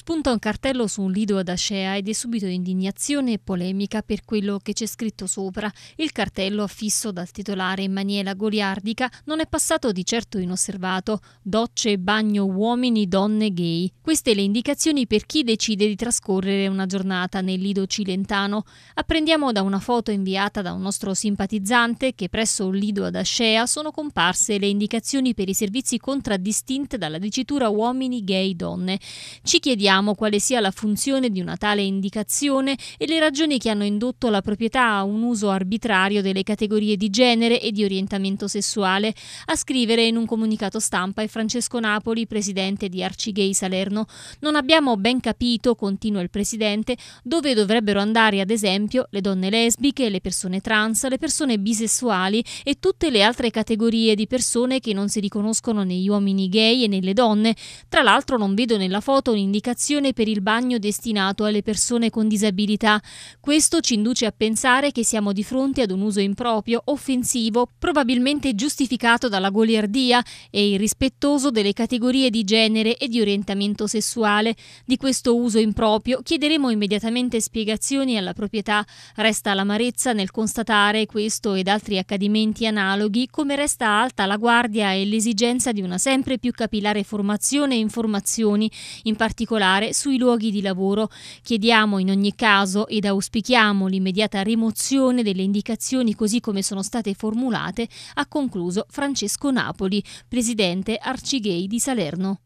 Spunta un cartello su un lido ad Ascea ed è subito indignazione e polemica per quello che c'è scritto sopra. Il cartello, affisso dal titolare in maniera goliardica, non è passato di certo inosservato. Docce, bagno, uomini, donne, gay. Queste le indicazioni per chi decide di trascorrere una giornata nel lido cilentano. Apprendiamo da una foto inviata da un nostro simpatizzante che presso un lido ad Ascea sono comparse le indicazioni per i servizi contraddistinte dalla dicitura uomini, gay, donne. Ci chiediamo Chiediamo quale sia la funzione di una tale indicazione e le ragioni che hanno indotto la proprietà a un uso arbitrario delle categorie di genere e di orientamento sessuale, a scrivere in un comunicato stampa è Francesco Napoli, presidente di Arcigay Salerno. Non abbiamo ben capito, continua il presidente, dove dovrebbero andare ad esempio le donne lesbiche, le persone trans, le persone bisessuali e tutte le altre categorie di persone che non si riconoscono negli uomini gay e nelle donne. Tra l'altro non vedo nella foto un'indicazione applicazione per il bagno destinato alle persone con disabilità. Questo ci induce a pensare che siamo di fronte ad un uso improprio, offensivo, probabilmente giustificato dalla goliardia e irrispettoso delle categorie di genere e di orientamento sessuale. Di questo uso improprio chiederemo immediatamente spiegazioni alla proprietà. Resta l'amarezza nel constatare questo ed altri accadimenti analoghi, come resta alta la guardia e l'esigenza di una sempre più capillare formazione e informazioni, in particolare particolare sui luoghi di lavoro. Chiediamo in ogni caso ed auspichiamo l'immediata rimozione delle indicazioni così come sono state formulate, ha concluso Francesco Napoli, presidente Arcighei di Salerno.